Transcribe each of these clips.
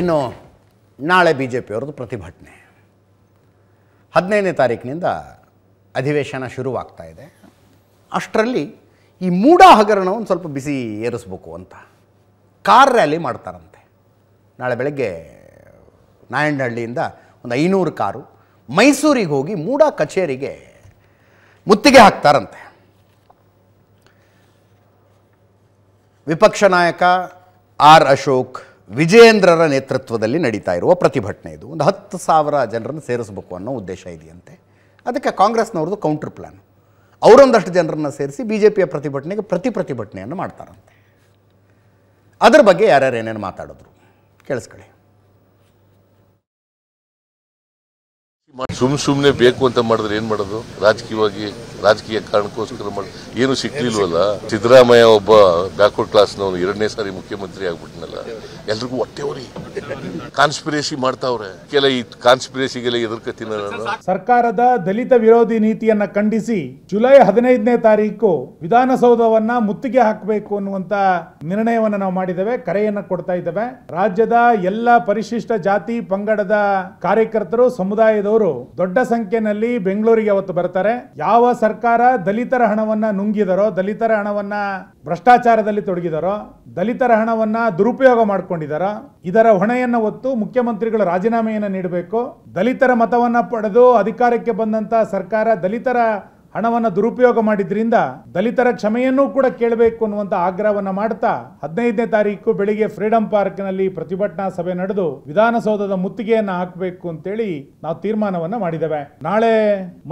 ಇನ್ನು ನಾಳೆ B J ಪಿಯವ್ರದ್ದು ಪ್ರತಿಭಟನೆ ಹದಿನೈದನೇ ತಾರೀಕಿನಿಂದ ಅಧಿವೇಶನ ಶುರುವಾಗ್ತಾ ಇದೆ ಅಷ್ಟರಲ್ಲಿ ಈ ಮೂಡ ಹಗರಣವನ್ನು ಸ್ವಲ್ಪ ಬಿಸಿ ಏರಿಸ್ಬೇಕು ಅಂತ ಕಾರ್ ರ್ಯಾಲಿ ಮಾಡ್ತಾರಂತೆ ನಾಳೆ ಬೆಳಗ್ಗೆ ನಾಯಂಡಹಳ್ಳಿಯಿಂದ ಒಂದು ಐನೂರು ಕಾರು ಮೈಸೂರಿಗೆ ಹೋಗಿ ಮೂಡ ಕಚೇರಿಗೆ ಮುತ್ತಿಗೆ ಹಾಕ್ತಾರಂತೆ ವಿಪಕ್ಷ ನಾಯಕ ಆರ್ ಅಶೋಕ್ ವಿಜಯೇಂದ್ರರ ನೇತೃತ್ವದಲ್ಲಿ ನಡೀತಾ ಇರುವ ಪ್ರತಿಭಟನೆ ಇದು ಒಂದು ಹತ್ತು ಸಾವಿರ ಜನರನ್ನು ಸೇರಿಸಬೇಕು ಅನ್ನೋ ಉದ್ದೇಶ ಇದೆಯಂತೆ ಅದಕ್ಕೆ ಕಾಂಗ್ರೆಸ್ನವ್ರದ್ದು ಕೌಂಟರ್ ಪ್ಲ್ಯಾನ್ ಅವರೊಂದಷ್ಟು ಜನರನ್ನು ಸೇರಿಸಿ ಬಿ ಜೆ ಪಿಯ ಪ್ರತಿಭಟನೆಗೆ ಪ್ರತಿ ಪ್ರತಿಭಟನೆಯನ್ನು ಮಾಡ್ತಾರಂತೆ ಅದರ ಬಗ್ಗೆ ಯಾರ್ಯಾರು ಏನೇನು ಮಾತಾಡಿದ್ರು ಕೇಳಿಸ್ಕೊಳ್ಳಿ ಸುಮ್ಮ ಸುಮ್ಮನೆ ಬೇಕು ಅಂತ ಮಾಡಿದ್ರೆ ಏನು ಮಾಡೋದು ರಾಜಕೀಯವಾಗಿ ರಾಜಕೀಯ ಕಾರಣಕ್ಕೋಸ್ಕರ ಮಾಡಿ ಏನು ಸಿಕ್ಲಿಲ್ವಲ್ಲ ಸಿದ್ದರಾಮಯ್ಯ ಒಬ್ಬ ಬ್ಯಾಕ್ವರ್ಡ್ ಕ್ಲಾಸ್ನವನು ಎರಡನೇ ಸಾರಿ ಮುಖ್ಯಮಂತ್ರಿ ಆಗ್ಬಿಟ್ನಲ್ಲ ಎಲ್ರಿಗೂ ಹೊಟ್ಟೆವ್ರಿ ಕಾನ್ಸ್ಪಿರೇಸಿ ಮಾಡ್ತಾವ್ರೆ ಕೆಲ ಈ ಕಾನ್ಸ್ಪಿರೇಸಿಗೆಲ್ಲ ಎದುರ್ಕ ಸರ್ಕಾರದ ದಲಿತ ವಿರೋಧಿ ನೀತಿಯನ್ನ ಖಂಡಿಸಿ ಜುಲೈ ಹದಿನೈದನೇ ತಾರೀಕು ವಿಧಾನಸೌಧವನ್ನ ಮುತ್ತಿಗೆ ಹಾಕಬೇಕು ಅನ್ನುವಂತ ನಿರ್ಣಯವನ್ನ ನಾವು ಮಾಡಿದ್ದೇವೆ ಕರೆಯನ್ನ ಕೊಡ್ತಾ ಇದ್ದೇವೆ ರಾಜ್ಯದ ಎಲ್ಲ ಪರಿಶಿಷ್ಟ ಜಾತಿ ಪಂಗಡದ ಕಾರ್ಯಕರ್ತರು ಸಮುದಾಯದವರು ದೊಡ್ಡ ಸಂಖ್ಯೆನಲ್ಲಿ ಬೆಂಗಳೂರಿಗೆ ಅವತ್ತು ಬರ್ತಾರೆ ಯಾವ ಸರ್ಕಾರ ಸರ್ಕಾರ ದಲಿತರ ಹಣವನ್ನು ನುಂಗಿದರೋ ದಲಿತರ ಹಣವನ್ನ ಭ್ರಷ್ಟಾಚಾರದಲ್ಲಿ ತೊಡಗಿದರೋ ದಲಿತರ ಹಣವನ್ನ ದುರುಪಯೋಗ ಮಾಡಿಕೊಂಡಿದಾರೋ ಇದರ ಹೊಣೆಯನ್ನು ಹೊತ್ತು ಮುಖ್ಯಮಂತ್ರಿಗಳು ರಾಜೀನಾಮೆಯನ್ನು ನೀಡಬೇಕು ದಲಿತರ ಮತವನ್ನು ಪಡೆದು ಅಧಿಕಾರಕ್ಕೆ ಬಂದಂಥ ಸರ್ಕಾರ ದಲಿತರ ಹಣವನ್ನು ದುರುಪಯೋಗ ಮಾಡಿದ್ರಿಂದ ದಲಿತರ ಕ್ಷಮೆಯನ್ನೂ ಕೂಡ ಕೇಳಬೇಕು ಅನ್ನುವಂತಹ ಆಗ್ರಹವನ್ನು ಮಾಡ್ತಾ ಹದಿನೈದನೇ ತಾರೀಕು ಬೆಳಿಗ್ಗೆ ಫ್ರೀಡಂ ಪಾರ್ಕ್ನಲ್ಲಿ ಪ್ರತಿಭಟನಾ ಸಭೆ ನಡೆದು ವಿಧಾನಸೌಧದ ಮುತ್ತಿಗೆಯನ್ನು ಹಾಕಬೇಕು ಅಂತೇಳಿ ನಾವು ತೀರ್ಮಾನವನ್ನು ಮಾಡಿದ್ದೇವೆ ನಾಳೆ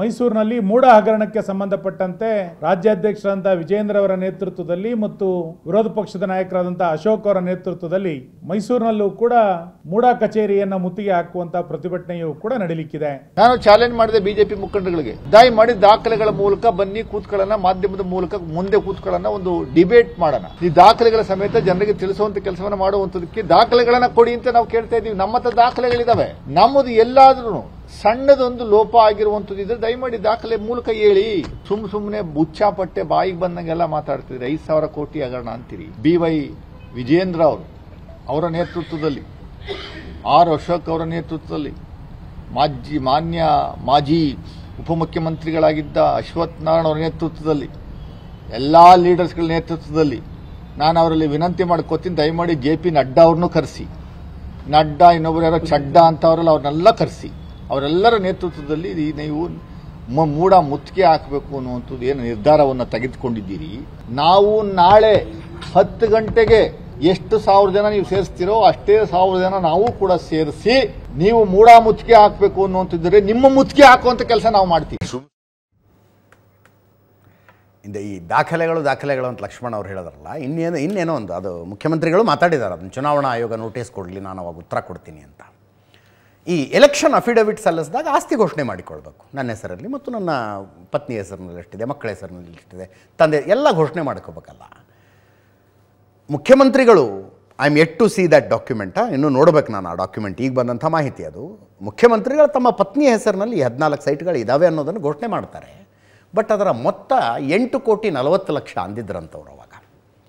ಮೈಸೂರಿನಲ್ಲಿ ಮೂಡ ಹಗರಣಕ್ಕೆ ಸಂಬಂಧಪಟ್ಟಂತೆ ರಾಜ್ಯಾಧ್ಯಕ್ಷರಾದಂತಹ ವಿಜೇಂದ್ರ ಅವರ ನೇತೃತ್ವದಲ್ಲಿ ಮತ್ತು ವಿರೋಧ ಪಕ್ಷದ ನಾಯಕರಾದಂಥ ಅಶೋಕ್ ಅವರ ನೇತೃತ್ವದಲ್ಲಿ ಮೈಸೂರಿನಲ್ಲೂ ಕೂಡ ಮೂಡ ಕಚೇರಿಯನ್ನು ಮುತ್ತಿಗೆ ಹಾಕುವಂತಹ ಪ್ರತಿಭಟನೆಯು ಕೂಡ ನಡೀಲಿಕ್ಕಿದೆ ನಾನು ಚಾಲೆಂಜ್ ಮಾಡಿದೆ ಬಿಜೆಪಿ ಮುಖಂಡಗಳಿಗೆ ಮಾಡಿದ ದಾಖಲೆಗಳ ಮೂಲಕ ಬನ್ನಿ ಕೂತ್ಕೊಳ್ಳೋಣ ಮಾಧ್ಯಮದ ಮೂಲಕ ಮುಂದೆ ಕೂತ್ಕೊಳ್ಳೋಣ ಒಂದು ಡಿಬೇಟ್ ಮಾಡೋಣ ಈ ದಾಖಲೆಗಳ ಸಮೇತ ಜನರಿಗೆ ತಿಳಿಸುವಂತ ಕೆಲಸವನ್ನು ಮಾಡುವಂತದಕ್ಕೆ ದಾಖಲೆಗಳನ್ನ ಕೊಡಿ ಅಂತ ನಾವು ಕೇಳ್ತಾ ಇದೀವಿ ನಮ್ಮ ಹತ್ರ ದಾಖಲೆಗಳಿದಾವೆ ನಮ್ಮದು ಎಲ್ಲಾದ್ರೂ ಸಣ್ಣದೊಂದು ಲೋಪ ಆಗಿರುವಂತದ್ದು ಇದ್ರೆ ದಯಮಾಡಿ ದಾಖಲೆ ಮೂಲಕ ಹೇಳಿ ಸುಮ್ ಸುಮ್ಮನೆ ಬುಚ್ಚಾಪಟ್ಟೆ ಬಾಯಿಗೆ ಬಂದಂಗೆಲ್ಲ ಮಾತಾಡ್ತಿದ್ರೆ ಐದು ಸಾವಿರ ಕೋಟಿ ಹಗರಣ ಅಂತೀರಿ ಬಿ ವೈ ವಿಜೇಂದ್ರ ಅವರು ಅವರ ನೇತೃತ್ವದಲ್ಲಿ ಆರ್ ಅಶೋಕ್ ಅವರ ನೇತೃತ್ವದಲ್ಲಿ ಮಾಜಿ ಮಾನ್ಯ ಮಾಜಿ ಉಪಮುಖ್ಯಮಂತ್ರಿಗಳಾಗಿದ್ದ ಅಶ್ವಥ್ ನಾರಾಯಣ ಅವರ ನೇತೃತ್ವದಲ್ಲಿ ಎಲ್ಲ ಲೀಡರ್ಸ್ಗಳ ನೇತೃತ್ವದಲ್ಲಿ ನಾನು ಅವರಲ್ಲಿ ವಿನಂತಿ ಮಾಡ್ಕೋತೀನಿ ದಯಮಾಡಿ ಜೆ ಪಿ ನಡ್ಡಾ ಅವ್ರನ್ನು ಕರೆಸಿ ನಡ್ಡಾ ಇನ್ನೊಬ್ಬರು ಯಾರೋ ಚಡ್ಡಾ ಅಂತ ಅವರೆಲ್ಲ ಅವ್ರನ್ನೆಲ್ಲ ಕರೆಸಿ ಅವರೆಲ್ಲರ ನೇತೃತ್ವದಲ್ಲಿ ನೀವು ಮೂಡ ಮುತ್ತಿಗೆ ಹಾಕಬೇಕು ಅನ್ನುವಂಥದ್ದು ಏನು ನಿರ್ಧಾರವನ್ನು ತೆಗೆದುಕೊಂಡಿದ್ದೀರಿ ನಾವು ನಾಳೆ ಹತ್ತು ಗಂಟೆಗೆ ಎಷ್ಟು ಸಾವಿರ ಜನ ನೀವು ಸೇರಿಸ್ತೀರೋ ಅಷ್ಟೇ ಸಾವಿರ ಜನ ನಾವು ಕೂಡ ಸೇರಿಸಿ ನೀವು ಮೂಡ ಮುಚ್ಚಿಗೆ ಹಾಕಬೇಕು ಅನ್ನುವಂಥದ್ದರೆ ನಿಮ್ಮ ಮುಚ್ಚಿಗೆ ಹಾಕುವಂಥ ಕೆಲಸ ನಾವು ಮಾಡ್ತೀವಿ ಇಂದ ಈ ದಾಖಲೆಗಳು ದಾಖಲೆಗಳು ಅಂತ ಲಕ್ಷ್ಮಣ್ ಅವ್ರು ಹೇಳಿದ್ರಲ್ಲ ಇನ್ನೇನು ಇನ್ನೇನೋ ಒಂದು ಅದು ಮುಖ್ಯಮಂತ್ರಿಗಳು ಮಾತಾಡಿದ್ದಾರೆ ಅದನ್ನು ಚುನಾವಣಾ ಆಯೋಗ ನೋಟಿಸ್ ಕೊಡಲಿ ನಾನು ಅವಾಗ ಉತ್ತರ ಕೊಡ್ತೀನಿ ಅಂತ ಈ ಎಲೆಕ್ಷನ್ ಅಫಿಡವಿಟ್ ಸಲ್ಲಿಸಿದಾಗ ಆಸ್ತಿ ಘೋಷಣೆ ಮಾಡಿಕೊಳ್ಬೇಕು ನನ್ನ ಹೆಸರಲ್ಲಿ ಮತ್ತು ನನ್ನ ಪತ್ನಿ ಹೆಸರಿನಲ್ಲಿ ಎಷ್ಟಿದೆ ಮಕ್ಕಳ ಹೆಸರಿನಲ್ಲಿ ಎಷ್ಟಿದೆ ತಂದೆ ಎಲ್ಲ ಘೋಷಣೆ ಮಾಡ್ಕೋಬೇಕಲ್ಲ ಮುಖ್ಯಮಂತ್ರಿಗಳು I am yet to see that ಡಾಕ್ಯುಮೆಂಟಾ ಇನ್ನು ನೋಡಬೇಕು ನಾನು ಆ ಡಾಕ್ಯುಮೆಂಟ್ ಈಗ ಬಂದಂಥ ಮಾಹಿತಿ ಅದು ಮುಖ್ಯಮಂತ್ರಿಗಳು ತಮ್ಮ ಪತ್ನಿಯ ಹೆಸರಿನಲ್ಲಿ ಹದಿನಾಲ್ಕು ಸೈಟ್ಗಳು ಇದ್ದಾವೆ ಅನ್ನೋದನ್ನು ಘೋಷಣೆ ಮಾಡ್ತಾರೆ ಬಟ್ ಅದರ ಮೊತ್ತ ಎಂಟು ಕೋಟಿ ನಲವತ್ತು ಲಕ್ಷ ಅಂದಿದ್ರಂಥವ್ರು ಅವಾಗ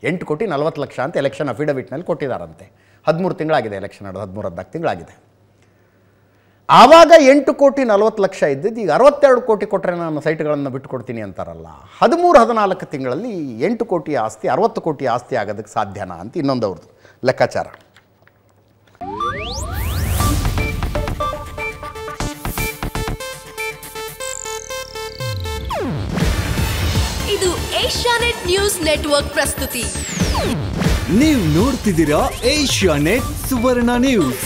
ಎಂಟು ಕೋಟಿ ನಲವತ್ತು ಲಕ್ಷ ಅಂತ ಎಲೆಕ್ಷನ್ ಅಫಿಡವಿಟ್ನಲ್ಲಿ ಕೊಟ್ಟಿದ್ದಾರಂತೆ ಹದಿಮೂರು ತಿಂಗಳಾಗಿದೆ ಎಲೆಕ್ಷನ್ ನಡೆದು ಹದಿಮೂರು ಹದಿನಾಲ್ಕು ತಿಂಗಳಾಗಿದೆ ಆವಾಗ ಎಂಟು ಕೋಟಿ ನಲವತ್ತು ಲಕ್ಷ ಇದ್ದಿದ್ದು ಈಗ ಅರವತ್ತೆರಡು ಕೋಟಿ ಕೊಟ್ಟರೆ ನಾನು ಸೈಟ್ಗಳನ್ನು ಬಿಟ್ಟುಕೊಡ್ತೀನಿ ಅಂತಾರಲ್ಲ ಹದಿಮೂರು ಹದಿನಾಲ್ಕು ತಿಂಗಳಲ್ಲಿ ಎಂಟು ಕೋಟಿ ಆಸ್ತಿ ಅರವತ್ತು ಕೋಟಿ ಆಸ್ತಿ ಆಗೋದಕ್ಕೆ ಸಾಧ್ಯನಾ ಅಂತ ಇನ್ನೊಂದವ್ರದ್ದು ಲೆಕ್ಕಾಚಾರ ಇದು ಏಷ್ಯಾನೆಟ್ ನ್ಯೂಸ್ ನೆಟ್ವರ್ಕ್ ಪ್ರಸ್ತುತಿ ನೀವು ನೋಡ್ತಿದ್ದೀರಾ ಏಷ್ಯಾನೆಟ್ ಸುವರ್ಣ ನ್ಯೂಸ್